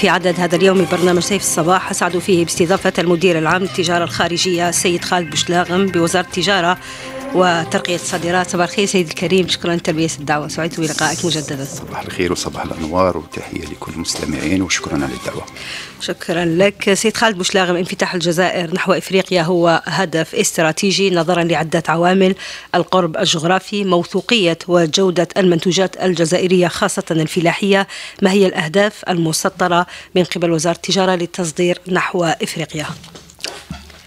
في عدد هذا اليوم برنامج سيف الصباح أسعد فيه باستضافة المدير العام للتجارة الخارجية السيد خالد بوشلاغم بوزارة التجارة وترقية الصادرات صباح الخير سيد الكريم شكرا لتلبية الدعوة سعدت بلقائك مجددا صباح الخير وصباح الأنوار وتحية لكل المستمعين وشكرا على الدعوة شكرا لك سيد خالد بوشلاغم انفتاح الجزائر نحو إفريقيا هو هدف استراتيجي نظرا لعدة عوامل القرب الجغرافي موثوقية وجودة المنتوجات الجزائرية خاصة الفلاحية ما هي الأهداف المسطرة من قبل وزارة التجارة للتصدير نحو إفريقيا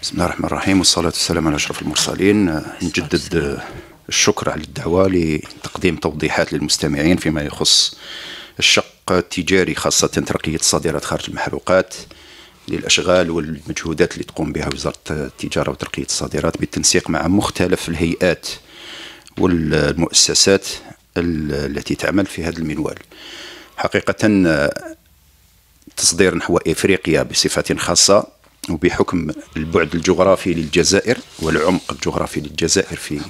بسم الله الرحمن الرحيم والصلاة والسلام على أشرف المرسلين نجدد الشكر على الدعوة لتقديم توضيحات للمستمعين فيما يخص الشق التجاري خاصة ترقية الصادرات خارج المحروقات للأشغال والمجهودات اللي تقوم بها وزارة التجارة وترقية الصادرات بالتنسيق مع مختلف الهيئات والمؤسسات التي تعمل في هذا المنوال حقيقة تصدير نحو إفريقيا بصفة خاصة وبحكم البعد الجغرافي للجزائر والعمق الجغرافي للجزائر في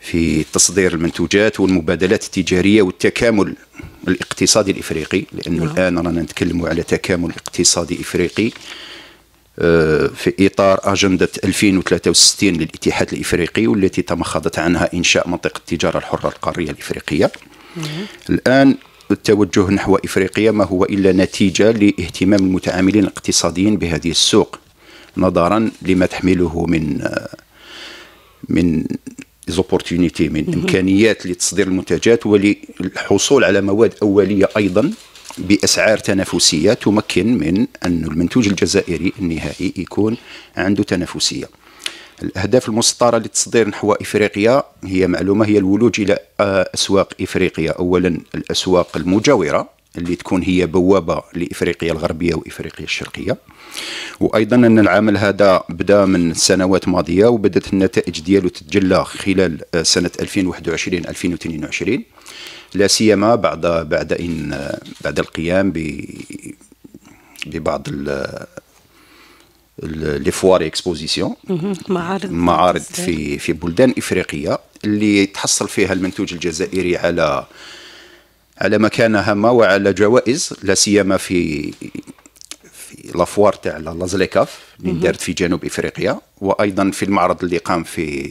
في تصدير المنتوجات والمبادلات التجاريه والتكامل الاقتصادي الافريقي لانه نعم. الان رانا نتكلم على تكامل اقتصادي افريقي آه، في اطار اجنده 2063 للاتحاد الافريقي والتي تمخضت عنها انشاء منطقه التجاره الحره القاريه الافريقيه. نعم. الان التوجه نحو إفريقيا ما هو إلا نتيجة لاهتمام المتعاملين الاقتصاديين بهذه السوق نظرا لما تحمله من من زوبورتينيتي من امكانيات لتصدير المنتجات وللحصول على مواد اوليه ايضا باسعار تنافسيه تمكن من ان المنتوج الجزائري النهائي يكون عنده تنافسيه الأهداف المسطرة لتصدير نحو إفريقيا هي معلومة هي الولوج إلى آه، أسواق إفريقيا أولا الأسواق المجاورة اللي تكون هي بوابة لإفريقيا الغربية وإفريقيا الشرقية وأيضا أن العمل هذا بدأ من سنوات ماضية وبدأت النتائج ديالو تتجلى خلال آه، سنة 2021-2022 لا سيما بعد بعد إن آه، بعد القيام ببعض لي فوار اكسبوزيسيون معارض معارض في في بلدان افريقيه اللي تحصل فيها المنتوج الجزائري على على مكانه هامه وعلى جوائز لا سيما في في لافوار تاع لازليكاف اللي دارت في جنوب افريقيا وايضا في المعرض اللي قام في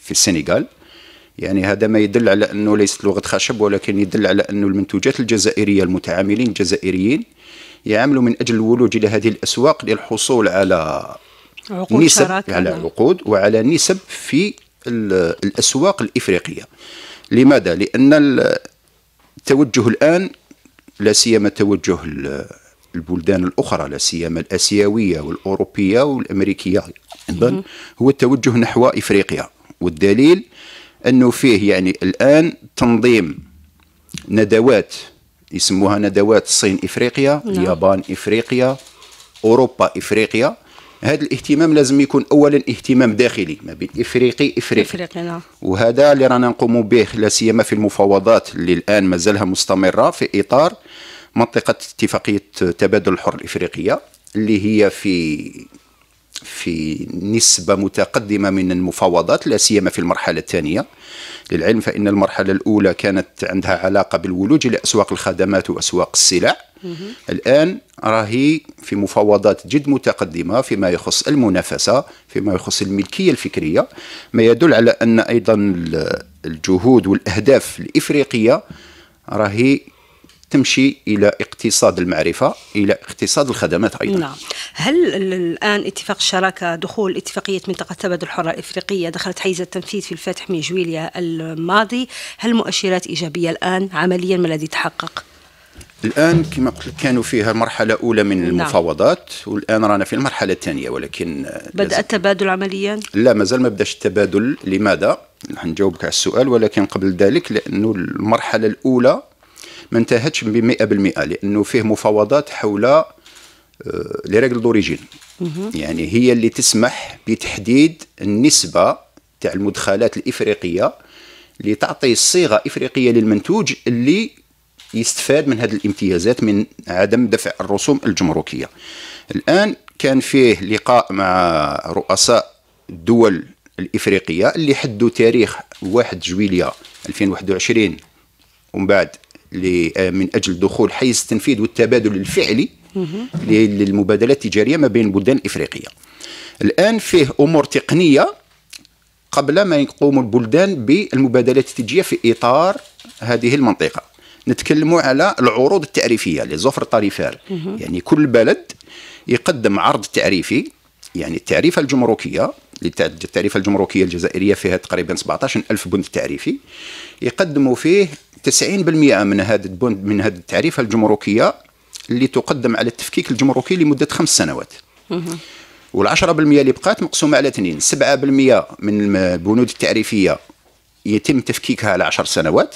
في السنغال يعني هذا ما يدل على انه ليست لغه خشب ولكن يدل على انه المنتوجات الجزائريه المتعاملين الجزائريين يعملوا من أجل الولوج إلى هذه الأسواق للحصول على عقود نسب على عقود وعلى نسب في الأسواق الإفريقية لماذا؟ لأن التوجه الآن لا سيما توجه البلدان الأخرى لا سيما الآسيوية والأوروبية والأمريكية أيضا هو التوجه نحو إفريقيا والدليل أنه فيه يعني الآن تنظيم ندوات يسموها ندوات الصين افريقيا لا. نعم. اليابان افريقيا اوروبا افريقيا هذا الاهتمام لازم يكون اولا اهتمام داخلي ما بين افريقي افريقي, إفريقي نعم. وهذا اللي رانا نقوم به لا سيما في المفاوضات اللي الان مازالها مستمره في اطار منطقه اتفاقيه تبادل الحر الافريقيه اللي هي في في نسبة متقدمة من المفاوضات لا سيما في المرحلة الثانية للعلم فإن المرحلة الأولى كانت عندها علاقة بالولوج لأسواق الخدمات وأسواق السلع الآن راهي في مفاوضات جد متقدمة فيما يخص المنافسة فيما يخص الملكية الفكرية ما يدل على أن أيضا الجهود والأهداف الإفريقية راهي تمشي إلى اقتصاد المعرفة إلى اقتصاد الخدمات أيضا نعم هل الآن اتفاق الشراكة دخول اتفاقية منطقة تبادل الحرة الإفريقية دخلت حيز التنفيذ في الفاتح من جويليا الماضي هل مؤشرات إيجابية الآن عمليا ما الذي تحقق؟ الان كما قلت لك كانوا فيها مرحله اولى من نعم. المفاوضات والان رانا في المرحله الثانيه ولكن بدا التبادل عمليا لا مازال ما بداش التبادل لماذا نجاوبك على السؤال ولكن قبل ذلك لانه المرحله الاولى ما انتهتش ب 100% لانه فيه مفاوضات حول آه، لي ريغل دوريجين يعني هي اللي تسمح بتحديد النسبه تاع المدخلات الافريقيه اللي تعطي صيغه افريقيه للمنتوج اللي يستفاد من هذه الامتيازات من عدم دفع الرسوم الجمركيه الان كان فيه لقاء مع رؤساء الدول الافريقيه اللي حدوا تاريخ 1 جويليه 2021 ومن بعد آه، من أجل دخول حيز التنفيذ والتبادل الفعلي للمبادلات التجارية ما بين البلدان الإفريقية الآن فيه أمور تقنية قبل ما يقوم البلدان بالمبادلات التجارية في إطار هذه المنطقة نتكلم على العروض التعريفية لزفر طريفال يعني كل بلد يقدم عرض تعريفي يعني التعريفة الجمركية التعريفه الجمركيه الجزائريه فيها تقريبا 17 ألف بند تعريفي يقدموا فيه 90% من هذا البند من هذه التعريفه الجمركيه اللي تقدم على التفكيك الجمركي لمده خمس سنوات وال10% اللي بقات مقسومه على اثنين 7% من البنود التعريفيه يتم تفكيكها على 10 سنوات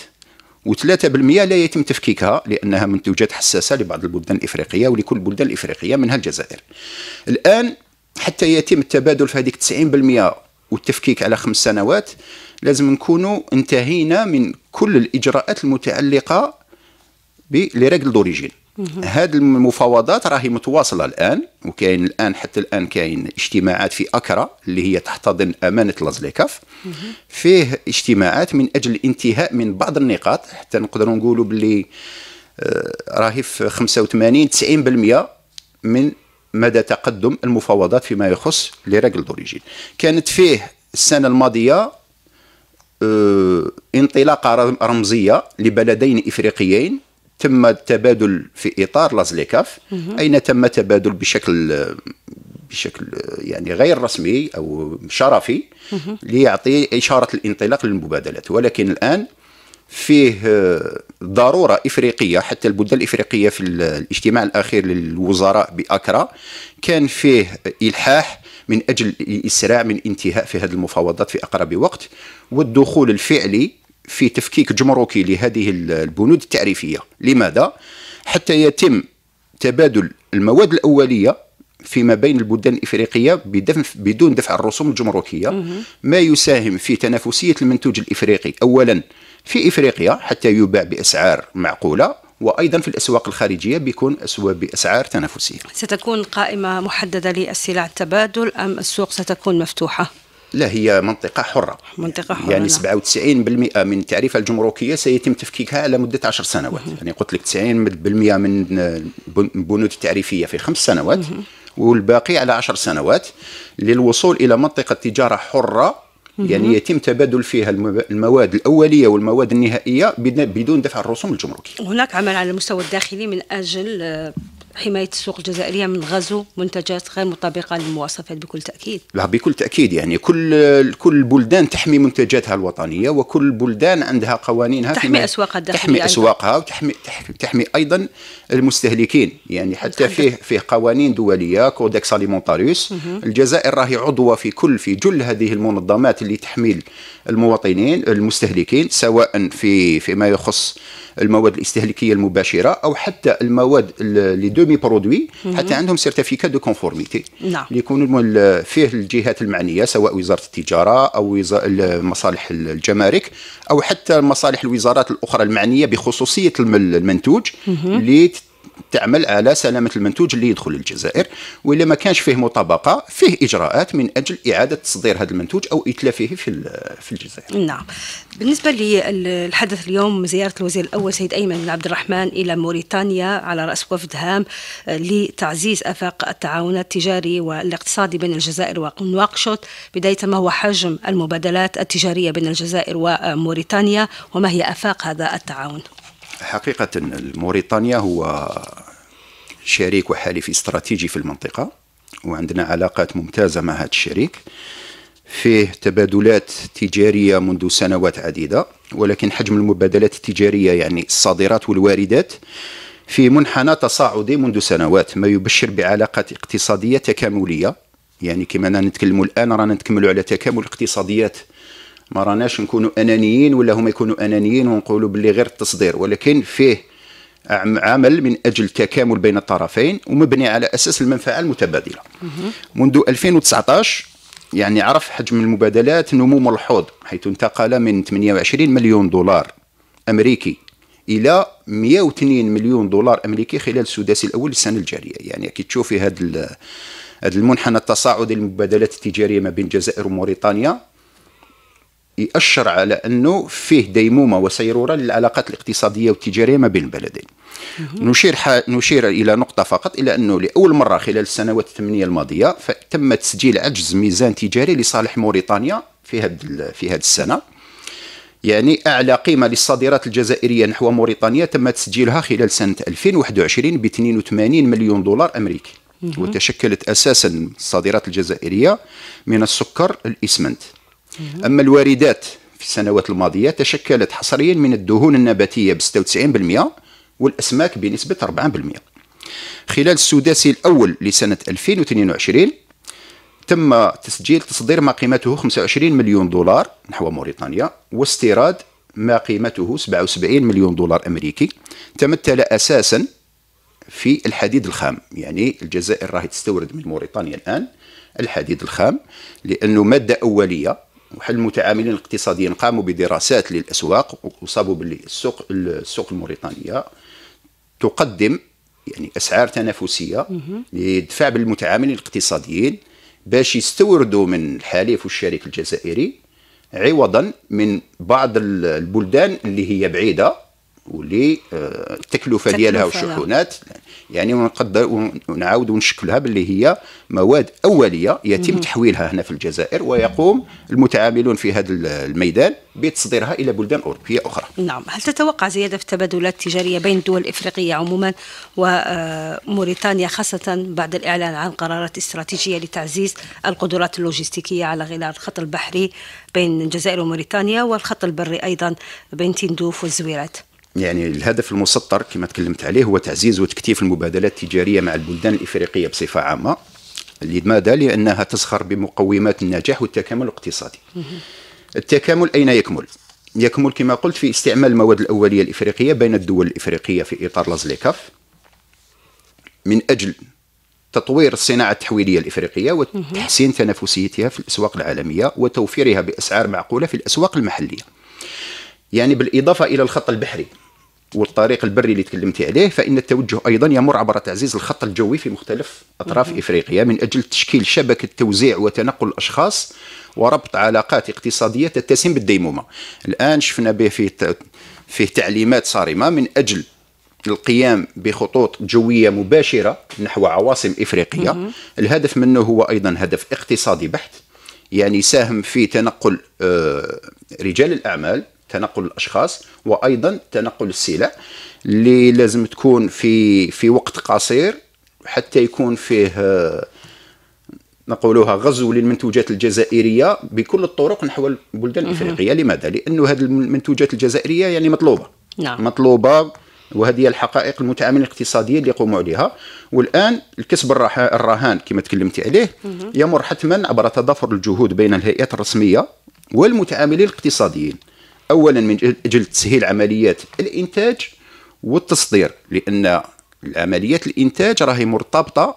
و3% لا يتم تفكيكها لانها منتوجات حساسه لبعض البلدان الافريقيه ولكل بلدان الافريقيه منها الجزائر. الان حتى يتم التبادل في هذيك 90% والتفكيك على خمس سنوات لازم نكونوا انتهينا من كل الإجراءات المتعلقة بريغل دوريجين هذه المفاوضات راهي متواصله الان وكاين الان حتى الان كاين اجتماعات في اكرا اللي هي تحتضن امانه لازليكاف فيه اجتماعات من اجل الانتهاء من بعض النقاط حتى نقدروا نقولوا باللي آه، راهي في 85 90% من مدى تقدم المفاوضات فيما يخص لي دوريجين كانت فيه السنه الماضيه آه، انطلاقه رمزيه لبلدين افريقيين تم التبادل في اطار لازليكاف اين تم تبادل بشكل بشكل يعني غير رسمي او شرفي ليعطي اشاره الانطلاق للمبادلات ولكن الان فيه آه، ضروره افريقيه حتى البلدان الافريقيه في الاجتماع الاخير للوزراء باكرا كان فيه الحاح من اجل الاسراع من انتهاء في هذه المفاوضات في اقرب وقت والدخول الفعلي في تفكيك جمركي لهذه البنود التعريفيه لماذا حتى يتم تبادل المواد الاوليه فيما بين البلدان الافريقيه بدون دفع الرسوم الجمركيه ما يساهم في تنافسيه المنتوج الافريقي اولا في إفريقيا حتى يباع بأسعار معقولة وأيضا في الأسواق الخارجية بيكون بأسعار تنافسية ستكون قائمة محددة للسلع التبادل أم السوق ستكون مفتوحة؟ لا هي منطقة حرة منطقة حرة يعني 97% نعم. من تعريف الجمركية سيتم تفكيكها على مدة 10 سنوات مه. يعني قلت لك 90% من البنود التعريفية في خمس سنوات مه. والباقي على 10 سنوات للوصول إلى منطقة تجارة حرة يعني يتم تبادل فيها المواد الأولية والمواد النهائية بدون دفع الرسوم الجمركية هناك عمل على المستوى الداخلي من أجل آه، حماية السوق الجزائرية من غزو منتجات غير مطابقة للمواصفات بكل تأكيد لا بكل تأكيد يعني كل كل بلدان تحمي منتجاتها الوطنية وكل بلدان عندها قوانينها تحمي أسواقها الداخلية تحمي أسواقها وتحمي تحمي أيضا المستهلكين يعني حتى فيه فيه قوانين دولية كودكس أليمونتاريوس الجزائر راهي عضوة في كل في جل هذه المنظمات اللي تحمي المواطنين المستهلكين سواء في فيما يخص المواد الاستهلاكية المباشرة أو حتى المواد اللي دومي برودوي mhm. حتى عندهم سيرتيفيكا دو كونفورميتي نعم اللي يكون فيه الجهات المعنيه سواء وزاره التجاره او مصالح الجمارك او حتى مصالح الوزارات الاخرى المعنيه بخصوصيه المنتوج اللي تعمل على سلامه المنتوج اللي يدخل الجزائر والا ما كانش فيه مطابقه فيه اجراءات من اجل اعاده تصدير هذا المنتوج او اتلافه في في الجزائر. نعم. بالنسبه للحدث اليوم زياره الوزير الاول سيد ايمن بن عبد الرحمن الى موريتانيا على راس وفد هام آه، لتعزيز افاق التعاون التجاري والاقتصادي بين الجزائر ونواكشوط بدايه ما هو حجم المبادلات التجاريه بين الجزائر وموريتانيا وما هي افاق هذا التعاون. حقيقة موريتانيا هو شريك وحليف استراتيجي في المنطقة وعندنا علاقات ممتازة مع هذا الشريك فيه تبادلات تجارية منذ سنوات عديدة ولكن حجم المبادلات التجارية يعني الصادرات والواردات في منحنى تصاعدي منذ سنوات ما يبشر بعلاقات اقتصادية تكاملية يعني كما نتكلم الآن رانا نتكملوا على تكامل اقتصاديات ما راناش نكونوا انانيين ولا هما يكونوا انانيين ونقولوا باللي غير التصدير ولكن فيه عمل من اجل التكامل بين الطرفين ومبني على اساس المنفعه المتبادله. منذ 2019 يعني عرف حجم المبادلات نمو ملحوظ حيث انتقل من 28 مليون دولار امريكي الى 102 مليون دولار امريكي خلال السداسي الاول للسنه الجاريه يعني كي تشوفي هذا هذا المنحنى التصاعدي للمبادلات التجاريه ما بين الجزائر وموريتانيا يأشر على أنه فيه ديمومة وسيرورة للعلاقات الاقتصادية والتجارية ما بين البلدين نشير, نشير إلى نقطة فقط إلى أنه لأول مرة خلال السنوات الثمانية الماضية تم تسجيل عجز ميزان تجاري لصالح موريتانيا في هذا في هذه السنة يعني أعلى قيمة للصادرات الجزائرية نحو موريتانيا تم تسجيلها خلال سنة 2021 ب 82 مليون دولار أمريكي وتشكلت أساسا الصادرات الجزائرية من السكر الإسمنت أما الواردات في السنوات الماضية تشكلت حصريا من الدهون النباتية ب 96% والأسماك بنسبة 4% خلال السداسي الأول لسنة 2022 تم تسجيل تصدير ما قيمته 25 مليون دولار نحو موريتانيا واستيراد ما قيمته 77 مليون دولار أمريكي تمثل أساسا في الحديد الخام يعني الجزائر راهي تستورد من موريتانيا الآن الحديد الخام لأنه مادة أولية وحل المتعاملين الاقتصاديين قاموا بدراسات للاسواق وصابوا باللي السوق السوق الموريتانيه تقدم يعني اسعار تنافسيه لدفع بالمتعاملين الاقتصاديين باش يستوردوا من الحليف والشريك الجزائري عوضا من بعض البلدان اللي هي بعيده واللي آه، التكلفه ديالها والشحونات يعني ونقدر ونعاود ونشكلها باللي هي مواد اوليه يتم مم. تحويلها هنا في الجزائر ويقوم المتعاملون في هذا الميدان بتصديرها الى بلدان اوروبيه اخرى. نعم، هل تتوقع زياده في التبادلات التجاريه بين الدول الافريقيه عموما وموريتانيا آه، خاصه بعد الاعلان عن قرارات استراتيجيه لتعزيز القدرات اللوجستيكيه على غلال الخط البحري بين الجزائر وموريتانيا والخط البري ايضا بين تندوف والزويرات؟ يعني الهدف المسطر كما تكلمت عليه هو تعزيز وتكثيف المبادلات التجاريه مع البلدان الافريقيه بصفه عامه لماذا؟ لانها تزخر بمقومات النجاح والتكامل الاقتصادي. التكامل اين يكمل؟ يكمل كما قلت في استعمال المواد الاوليه الافريقيه بين الدول الافريقيه في اطار لازليكاف من اجل تطوير الصناعه التحويليه الافريقيه وتحسين تنافسيتها في الاسواق العالميه وتوفيرها باسعار معقوله في الاسواق المحليه. يعني بالاضافه الى الخط البحري والطريق البري اللي تكلمتي عليه فإن التوجه أيضا يمر عبر تعزيز الخط الجوي في مختلف أطراف مم. إفريقيا من أجل تشكيل شبكة توزيع وتنقل الأشخاص وربط علاقات اقتصادية تتسم بالديمومة الآن شفنا به فيه, فيه تعليمات صارمة من أجل القيام بخطوط جوية مباشرة نحو عواصم إفريقية مم. الهدف منه هو أيضا هدف اقتصادي بحت يعني ساهم في تنقل آه، رجال الأعمال تنقل الاشخاص وايضا تنقل السلع اللي لازم تكون في في وقت قصير حتى يكون فيه نقولوها غزو للمنتوجات الجزائريه بكل الطرق نحو البلدان الافريقيه لماذا لانه هذه المنتوجات الجزائريه يعني مطلوبه نعم. مطلوبه وهذه هي الحقائق المتعاملين الاقتصاديين اللي يقوموا عليها والان الكسب الرهان كما تكلمتي عليه يمر حتما عبر تضافر الجهود بين الهيئات الرسميه والمتعاملين الاقتصاديين اولا من اجل تسهيل عمليات الانتاج والتصدير لان عمليات الانتاج راهي مرتبطه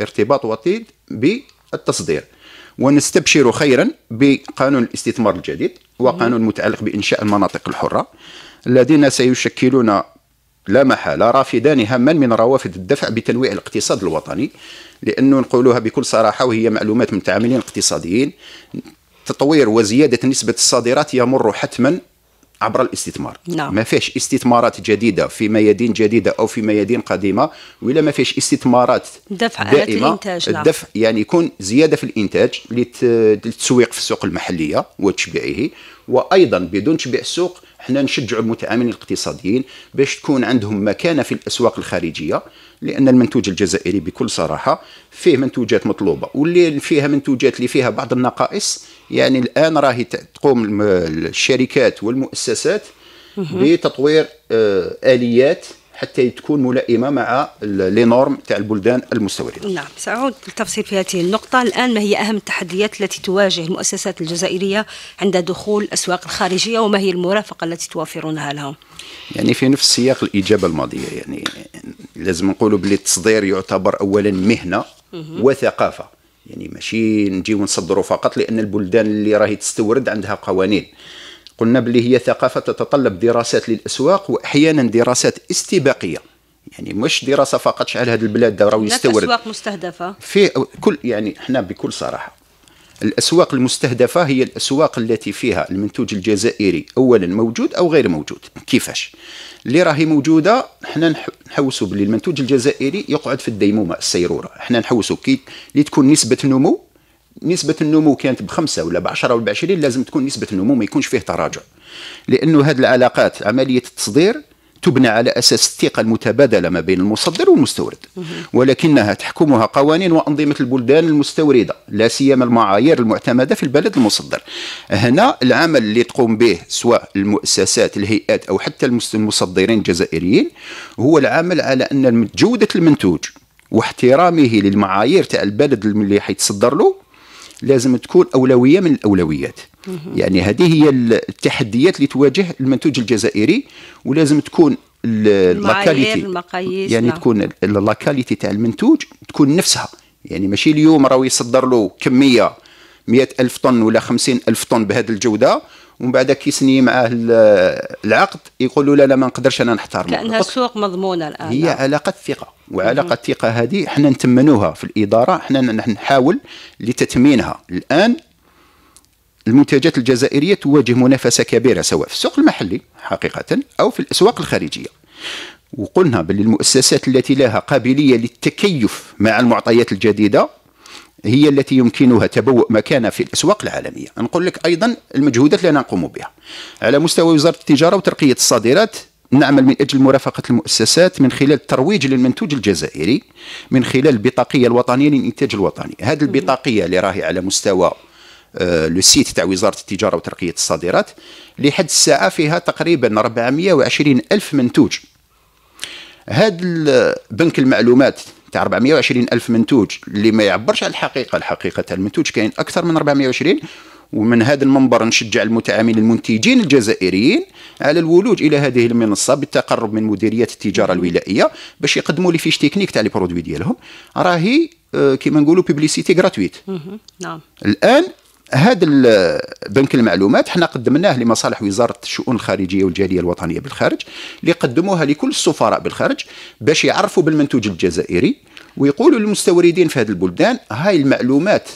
ارتباط وطيد بالتصدير ونستبشر خيرا بقانون الاستثمار الجديد وقانون متعلق بانشاء المناطق الحره الذين سيشكلون لا محاله رافدان هما من روافد الدفع بتنويع الاقتصاد الوطني لانه نقولوها بكل صراحه وهي معلومات من تعاملين اقتصاديين تطوير وزيادة نسبة الصادرات يمر حتما عبر الاستثمار نعم. ما فيش استثمارات جديده في ميادين جديده او في ميادين قديمه ولا ما فيش استثمارات دفع دائمه الانتاج نعم. الدفع يعني يكون زياده في الانتاج للتسويق في السوق المحليه وتشبيعه وايضا بدون تشبيع السوق احنا نشجع المتعاملين الاقتصاديين باش تكون عندهم مكانه في الاسواق الخارجيه لان المنتوج الجزائري بكل صراحه فيه منتوجات مطلوبه واللي فيها منتوجات اللي فيها بعض النقائص يعني الان راهي تقوم الشركات والمؤسسات بتطوير آه، اليات حتى تكون ملائمه مع لي نورم تاع البلدان المستورده. نعم ساعود للتفصيل في هذه النقطه، الان ما هي اهم التحديات التي تواجه المؤسسات الجزائريه عند دخول الاسواق الخارجيه وما هي المرافقه التي توفرونها لهم؟ يعني في نفس سياق الاجابه الماضيه يعني لازم نقولوا بلي التصدير يعتبر اولا مهنه وثقافه. يعني ماشي نجيو نصدروا فقط لان البلدان اللي راهي تستورد عندها قوانين قلنا باللي هي ثقافه تتطلب دراسات للاسواق واحيانا دراسات استباقيه يعني مش دراسه فقط شعل هذه البلاد ده راهو يستورد اسواق مستهدفه في كل يعني احنا بكل صراحه الاسواق المستهدفه هي الاسواق التي فيها المنتوج الجزائري اولا موجود او غير موجود كيفاش اللي راهي موجوده حنا نحوسوا باللي المنتوج الجزائري يقعد في الديمومه السيروره حنا نحوسوا كي اللي تكون نسبه النمو نسبة النمو كانت بخمسة ولا بعشرة ولا بعشرين لازم تكون نسبة النمو ما يكونش فيه تراجع لأنه هذه العلاقات عملية التصدير تبنى على أساس الثقة المتبادلة ما بين المصدر والمستورد ولكنها تحكمها قوانين وأنظمة البلدان المستوردة لا سيما المعايير المعتمدة في البلد المصدر هنا العمل اللي تقوم به سواء المؤسسات الهيئات أو حتى المصدرين الجزائريين هو العمل على أن جودة المنتوج واحترامه للمعايير تاع البلد اللي حيتصدر له لازم تكون أولوية من الأولويات يعني هذه هي التحديات اللي تواجه المنتوج الجزائري ولازم تكون اللاكاليتي يعني نعم. تكون لاكاليتي تاع المنتوج تكون نفسها يعني ماشي اليوم راهو يصدر له كميه 100 ألف طن ولا 50 ألف طن بهذه الجودة ومن بعد كيسني معاه العقد يقولوا لا لا ما نقدرش انا نحتار لان السوق مضمونه الان هي نعم. علاقه ثقه وعلاقه الثقه هذه حنا نتمنوها في الاداره حنا نحاول لتتمينها الان المنتجات الجزائريه تواجه منافسه كبيره سواء في السوق المحلي حقيقه او في الاسواق الخارجيه وقلنا بل المؤسسات التي لها قابليه للتكيف مع المعطيات الجديده هي التي يمكنها تبوء مكانة في الأسواق العالمية نقول لك أيضا المجهودات اللي نقوم بها على مستوى وزارة التجارة وترقية الصادرات نعمل من أجل مرافقة المؤسسات من خلال الترويج للمنتوج الجزائري من خلال البطاقية الوطنية للإنتاج الوطني هذه البطاقية اللي راهي على مستوى آه، لو سيت تاع وزاره التجاره وترقيه الصادرات لحد الساعه فيها تقريبا 420 الف منتوج هذا بنك المعلومات تاع 420 ألف منتوج اللي ما يعبرش على الحقيقة الحقيقة تاع المنتوج كاين أكثر من 420 ومن هذا المنبر نشجع المتعاملين المنتجين الجزائريين على الولوج الى هذه المنصه بالتقرب من مديريه التجاره الولائيه باش يقدموا لي فيش تكنيك تاع لي برودوي ديالهم راهي آه، كيما نقولوا بيبليسيتي غراتويت نعم الان هذا بنك المعلومات حنا قدمناه لمصالح وزاره الشؤون الخارجيه والجاليه الوطنيه بالخارج اللي قدموها لكل السفراء بالخارج باش يعرفوا بالمنتوج الجزائري ويقولوا للمستوردين في هذه البلدان هاي المعلومات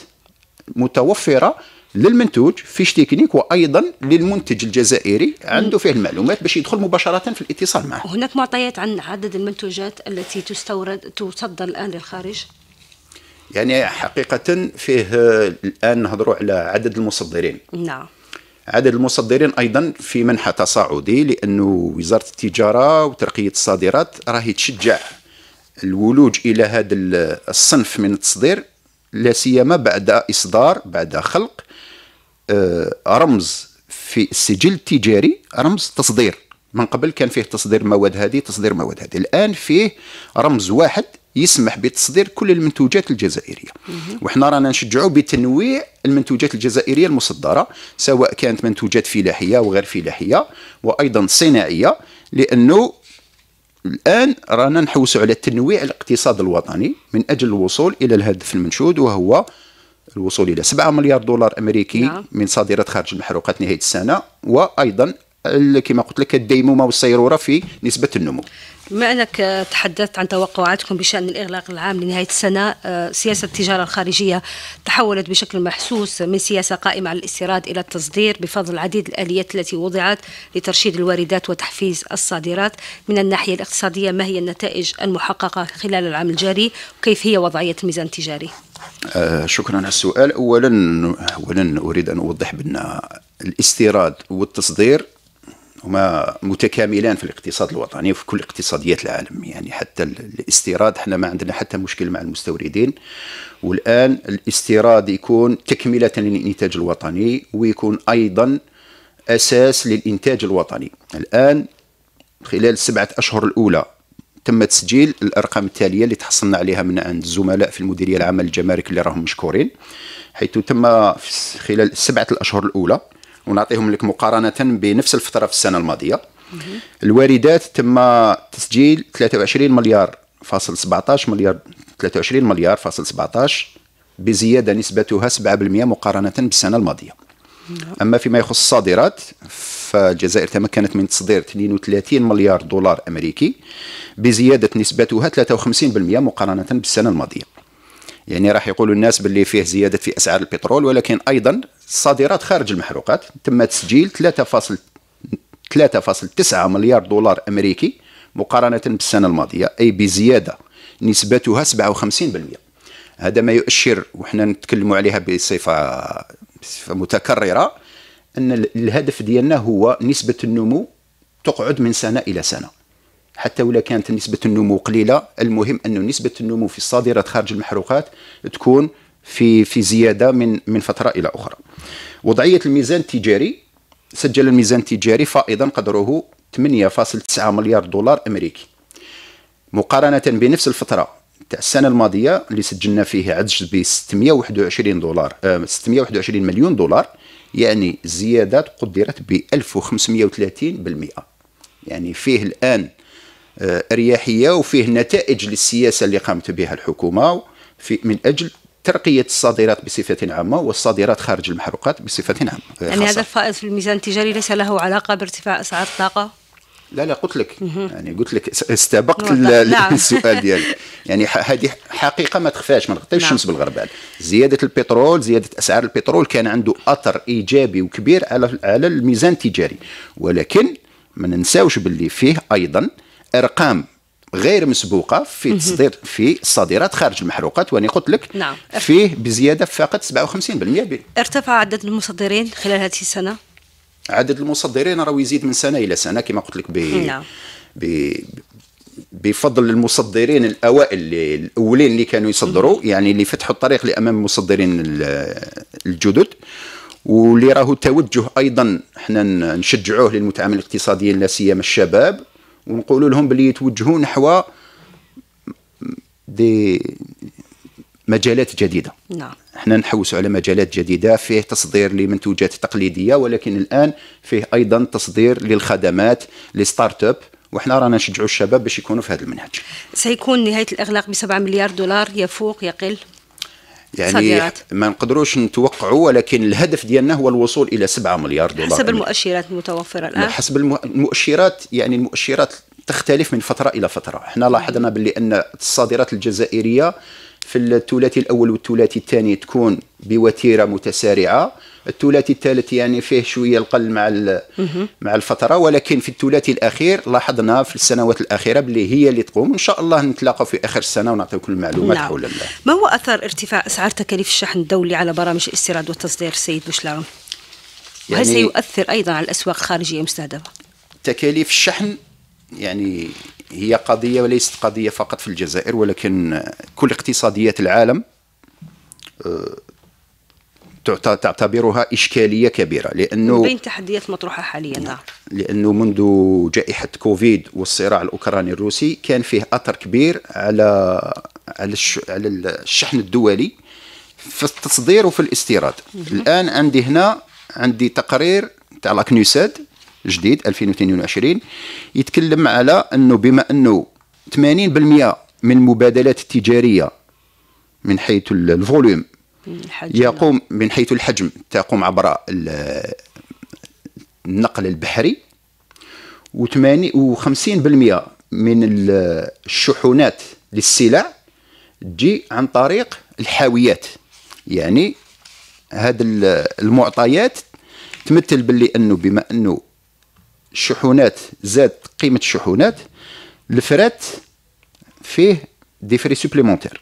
متوفره للمنتوج فيش تكنيك وايضا للمنتج الجزائري عنده فيه المعلومات باش يدخل مباشره في الاتصال معه. هناك معطيات عن عدد المنتوجات التي تستورد تصدر الان للخارج؟ يعني حقيقة فيه الآن نهضروا على عدد المصدرين نعم عدد المصدرين أيضا في منحى تصاعدي لأنه وزارة التجارة وترقية الصادرات راهي تشجع الولوج إلى هذا الصنف من التصدير لا سيما بعد إصدار بعد خلق آه، رمز في السجل التجاري رمز تصدير من قبل كان فيه تصدير مواد هذه تصدير مواد هذه الآن فيه رمز واحد يسمح بتصدير كل المنتوجات الجزائريه وحنا رانا نشجعوا بتنويع المنتوجات الجزائريه المصدره سواء كانت منتوجات فلاحيه وغير فلاحيه وايضا صناعيه لانه الان رانا نحوسوا على تنويع الاقتصاد الوطني من اجل الوصول الى الهدف المنشود وهو الوصول الى 7 مليار دولار امريكي نعم. من صادرات خارج المحروقات نهايه السنه وايضا كما قلت لك الديمومه والصيروره في نسبه النمو بما انك آه، تحدثت عن توقعاتكم بشان الاغلاق العام لنهايه السنه آه، سياسه التجاره الخارجيه تحولت بشكل محسوس من سياسه قائمه على الاستيراد الى التصدير بفضل العديد الاليات التي وضعت لترشيد الواردات وتحفيز الصادرات من الناحيه الاقتصاديه ما هي النتائج المحققه خلال العام الجاري وكيف هي وضعيه الميزان التجاري آه شكرا على السؤال اولا اولا اريد ان اوضح بان الاستيراد والتصدير هما متكاملان في الاقتصاد الوطني وفي كل اقتصاديات العالم يعني حتى الاستيراد احنا ما عندنا حتى مشكل مع المستوردين والان الاستيراد يكون تكمله للانتاج الوطني ويكون ايضا اساس للانتاج الوطني الان خلال السبعه اشهر الاولى تم تسجيل الارقام التاليه اللي تحصلنا عليها من عند الزملاء في المديريه العامه للجمارك اللي راهم مشكورين حيث تم خلال السبعه الاشهر الاولى ونعطيهم لك مقارنه بنفس الفتره في السنه الماضيه الواردات تم تسجيل 23 مليار فاصل 17 مليار 23 مليار فاصل 17 بزياده نسبتها 7% مقارنه بالسنه الماضيه اما فيما يخص الصادرات فالجزائر تمكنت من تصدير 32 مليار دولار امريكي بزياده نسبتها 53% مقارنه بالسنه الماضيه يعني راح يقولوا الناس باللي فيه زياده في اسعار البترول ولكن ايضا الصادرات خارج المحروقات تم تسجيل 3.9 مليار دولار امريكي مقارنه بالسنه الماضيه اي بزياده نسبتها 57% هذا ما يؤشر وحنا نتكلموا عليها بصفه بصفه متكرره ان الهدف ديالنا هو نسبه النمو تقعد من سنه الى سنه حتى ولا كانت نسبة النمو قليلة المهم أن نسبة النمو في الصادرات خارج المحروقات تكون في في زيادة من من فترة إلى أخرى وضعية الميزان التجاري سجل الميزان التجاري فائضا قدره 8.9 مليار دولار أمريكي مقارنة بنفس الفترة تاع السنة الماضية اللي سجلنا فيه عجز ب 621 دولار 621 آه، مليون دولار يعني زيادة قدرت ب 1530% يعني فيه الآن آه، اريحيه وفيه نتائج للسياسه اللي قامت بها الحكومه في من اجل ترقية الصادرات بصفة عامة والصادرات خارج المحروقات بصفة عامة آه، يعني هذا الفائض في الميزان التجاري ليس له علاقة بارتفاع أسعار الطاقة؟ لا لا قلت لك يعني قلت لك استبقت نعم. السؤال ديالك يعني هذه حقيقه ما تخفاش ما نغطيوش نعم. الشمس بالغربال زياده البترول زياده اسعار البترول كان عنده اثر ايجابي وكبير على على الميزان التجاري ولكن ما ننساوش باللي فيه ايضا ارقام غير مسبوقه في تصدير في الصادرات خارج المحروقات واني قلت لك نعم. فيه بزياده فقط 57% ارتفع عدد المصدرين خلال هذه السنه عدد المصدرين راهو يزيد من سنه الى سنه كما قلت لك ب نعم. ب... بفضل المصدرين الاوائل اللي الاولين اللي كانوا يصدروا يعني اللي فتحوا الطريق لامام المصدرين الجدد واللي راهو توجه ايضا احنا نشجعوه للمتعامل الاقتصاديين لا سيما الشباب ونقولوا لهم باللي يتوجهوا نحو دي مجالات جديده نعم احنا نحوس على مجالات جديده فيه تصدير لمنتوجات تقليديه ولكن الان فيه ايضا تصدير للخدمات لستارت اب وحنا رانا نشجعوا الشباب باش يكونوا في هذا المنهج سيكون نهايه الاغلاق ب 7 مليار دولار يفوق يقل يعني صديقات. ما نقدروش نتوقعوا ولكن الهدف ديالنا هو الوصول الى 7 مليار دولار حسب المؤشرات المتوفره الان نعم، حسب المؤشرات يعني المؤشرات تختلف من فتره الى فتره احنا لاحظنا باللي ان الصادرات الجزائريه في الثلاثي الاول والثلاثي الثاني تكون بوتيره متسارعه الثلاثي الثالث يعني فيه شويه القل مع مع الفتره ولكن في الثلاثي الاخير لاحظنا في السنوات الاخيره باللي هي اللي تقوم ان شاء الله نتلاقى في اخر السنه ونعطيكم المعلومات نعم. حول الله ما هو اثر ارتفاع اسعار تكاليف الشحن الدولي على برامج الاستيراد والتصدير سيد بشلارم يعني وهل سيؤثر ايضا على الاسواق الخارجيه المستهدفه؟ تكاليف الشحن يعني هي قضيه وليست قضيه فقط في الجزائر ولكن كل اقتصاديات العالم آه، تعتبرها إشكالية كبيرة لأنه من بين التحديات المطروحة حاليا نعم لأنه منذ جائحة كوفيد والصراع الأوكراني الروسي كان فيه أثر كبير على على الشحن الدولي في التصدير وفي الاستيراد الآن عندي هنا عندي تقرير تاع لاكنيساد جديد 2022 يتكلم على أنه بما أنه 80% من المبادلات التجارية من حيث الفوليوم الحجم. يقوم من حيث الحجم تقوم عبر النقل البحري و50% من الشحونات للسلع تجي عن طريق الحاويات يعني هذه المعطيات تمثل باللي انه بما انه الشحونات زاد قيمه الشحونات الفرات فيه دي فري سوبليمونتير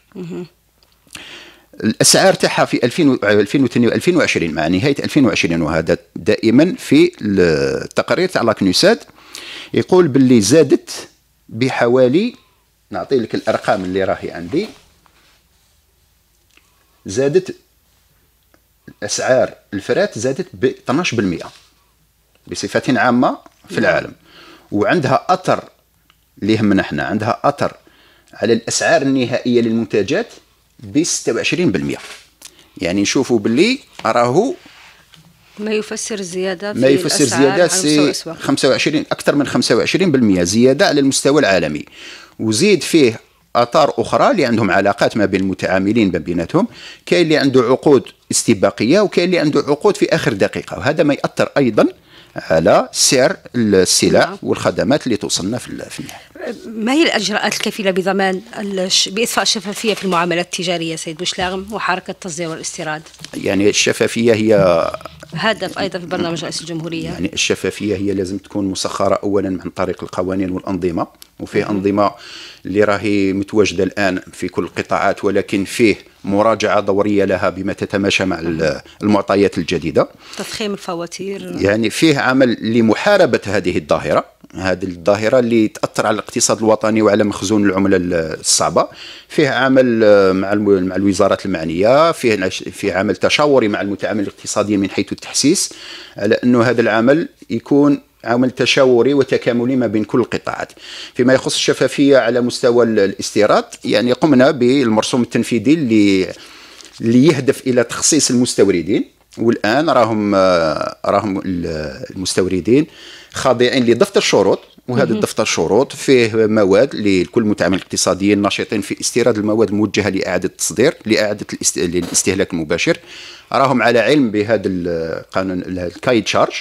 الاسعار تاعها في 2022 آه، مع نهايه 2020 وهذا دائما في التقرير تاع لاكنيساد يقول باللي زادت بحوالي نعطي لك الارقام اللي راهي عندي زادت اسعار الفرات زادت ب 12% بصفه عامه في نعم. العالم وعندها اثر اللي يهمنا احنا عندها اثر على الاسعار النهائيه للمنتجات ب 26% يعني نشوفوا باللي راهو ما يفسر زيادة ما يفسر زيادة سي 25 أكثر من 25% زيادة على المستوى العالمي وزيد فيه اثار اخرى اللي عندهم علاقات ما بين المتعاملين ما بيناتهم كاين اللي عنده عقود استباقيه وكاين اللي عنده عقود في اخر دقيقه وهذا ما ياثر ايضا على سعر السلع نعم. والخدمات اللي توصلنا في النهايه ما هي الاجراءات الكفيله بضمان باصفاء الشفافيه في المعاملات التجاريه سيد بوشلاغم وحركه التصدير والاستيراد؟ يعني الشفافيه هي هدف ايضا في برنامج رئيس الجمهوريه يعني الشفافيه هي لازم تكون مسخره اولا عن طريق القوانين والانظمه وفيه انظمه اللي راهي متواجده الان في كل القطاعات ولكن فيه مراجعه دوريه لها بما تتماشى مع المعطيات الجديده تضخيم الفواتير يعني فيه عمل لمحاربه هذه الظاهره هذه الظاهره اللي تاثر على الاقتصاد الوطني وعلى مخزون العمله الصعبه فيه عمل آه، مع مع الوزارات المعنيه فيه فيه عمل تشاوري مع المتعامل الاقتصادي من حيث التحسيس على انه هذا العمل يكون عمل تشاوري وتكاملي ما بين كل القطاعات فيما يخص الشفافيه على مستوى الاستيراد يعني قمنا بالمرسوم التنفيذي اللي اللي يهدف الى تخصيص المستوردين والان راهم آه، راهم المستوردين خاضعين لدفتر شروط وهذا الدفتر شروط فيه مواد لكل متعامل اقتصاديين ناشطين في استيراد المواد الموجهه لاعاده التصدير لاعاده الاست... للاستهلاك المباشر راهم على علم بهذا القانون الكايد شارج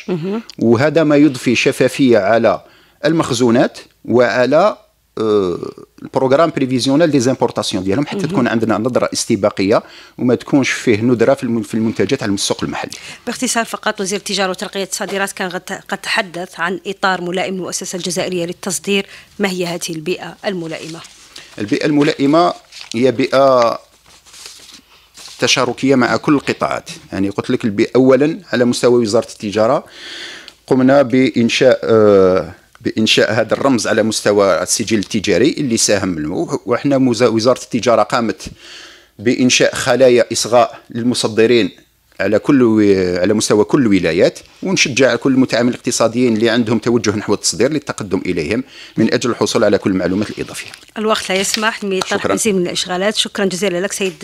وهذا ما يضفي شفافيه على المخزونات وعلى آه، البروغرام بريفيزيونال دي زامبورطاسيون ديالهم حتى تكون عندنا نظره استباقيه وما تكونش فيه ندره في المنتجات على السوق المحلي. باختصار فقط وزير التجاره وترقيه الصادرات كان قد تحدث عن اطار ملائم للمؤسسه الجزائريه للتصدير، ما هي هذه البيئه الملائمه؟ البيئه الملائمه هي بيئه تشاركيه مع كل القطاعات، يعني قلت لك البيئه اولا على مستوى وزاره التجاره قمنا بانشاء آه، بانشاء هذا الرمز على مستوى السجل التجاري اللي ساهم وحنا وزاره التجاره قامت بانشاء خلايا اصغاء للمصدرين على كل على مستوى كل الولايات ونشجع كل المتعاملين الاقتصاديين اللي عندهم توجه نحو التصدير للتقدم اليهم من اجل الحصول على كل المعلومات الاضافيه. الوقت لا يسمح لطرح مزيد من الاشغالات، شكرا جزيلا لك سيد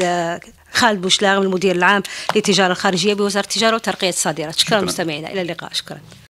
خالد بوشلاغ المدير العام للتجاره الخارجيه بوزاره التجاره والترقيه الصادره، شكرا, شكرا. مستمعينا الى اللقاء شكرا.